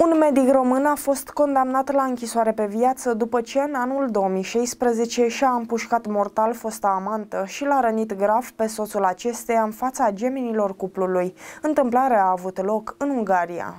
Un medic român a fost condamnat la închisoare pe viață după ce în anul 2016 și-a împușcat mortal fosta amantă și l-a rănit grav pe soțul acesteia în fața gemenilor cuplului. Întâmplarea a avut loc în Ungaria.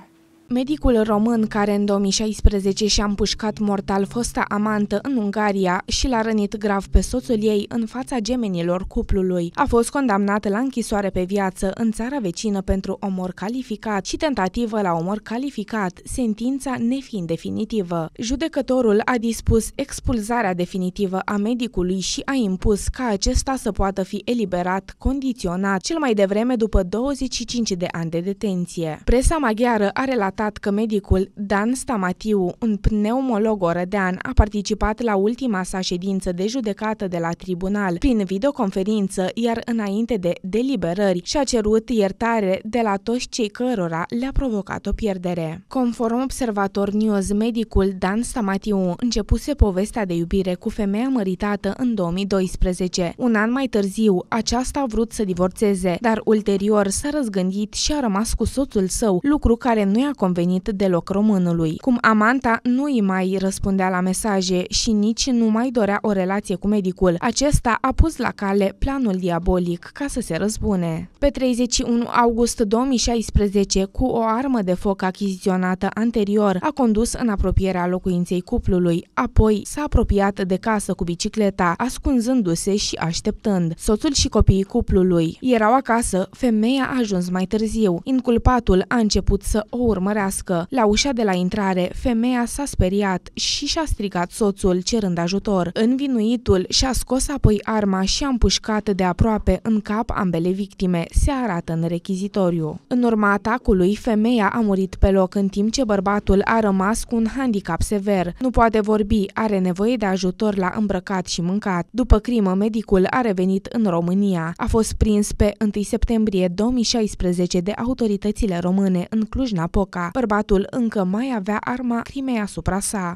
Medicul român care în 2016 și-a împușcat mortal fosta amantă în Ungaria și l-a rănit grav pe soțul ei în fața gemenilor cuplului a fost condamnat la închisoare pe viață în țara vecină pentru omor calificat și tentativă la omor calificat, sentința nefiind definitivă. Judecătorul a dispus expulzarea definitivă a medicului și a impus ca acesta să poată fi eliberat condiționat cel mai devreme după 25 de ani de detenție. Presa maghiară a relatat raportat că medicul Dan Stamatiu, un pneumolog orădean, a participat la ultima sa ședință de judecată de la tribunal prin videoconferință, iar înainte de deliberări și-a cerut iertare de la toți cei cărora le-a provocat o pierdere. Conform Observator News, medicul Dan Stamatiu începuse povestea de iubire cu femeia măritată în 2012. Un an mai târziu, aceasta a vrut să divorțeze, dar ulterior s-a răzgândit și a rămas cu soțul său, lucru care nu i-a convenit convenit deloc românului. Cum amanta nu îi mai răspundea la mesaje și nici nu mai dorea o relație cu medicul, acesta a pus la cale planul diabolic ca să se răzbune. Pe 31 august 2016, cu o armă de foc achiziționată anterior, a condus în apropierea locuinței cuplului, apoi s-a apropiat de casă cu bicicleta, ascunzându-se și așteptând. Soțul și copiii cuplului erau acasă, femeia a ajuns mai târziu. Inculpatul a început să o urmărească urmărească. La ușa de la intrare, femeia s-a speriat și și-a strigat soțul cerând ajutor. Învinuitul și-a scos apoi arma și a împușcat de aproape în cap ambele victime, se arată în rechizitoriu. În urma atacului, femeia a murit pe loc, în timp ce bărbatul a rămas cu un handicap sever. Nu poate vorbi, are nevoie de ajutor la îmbrăcat și mâncat. După crimă, medicul a revenit în România. A fost prins pe 1 septembrie 2016 de autoritățile române în Cluj-Napoca, Bărbatul încă mai avea arma crimei asupra sa.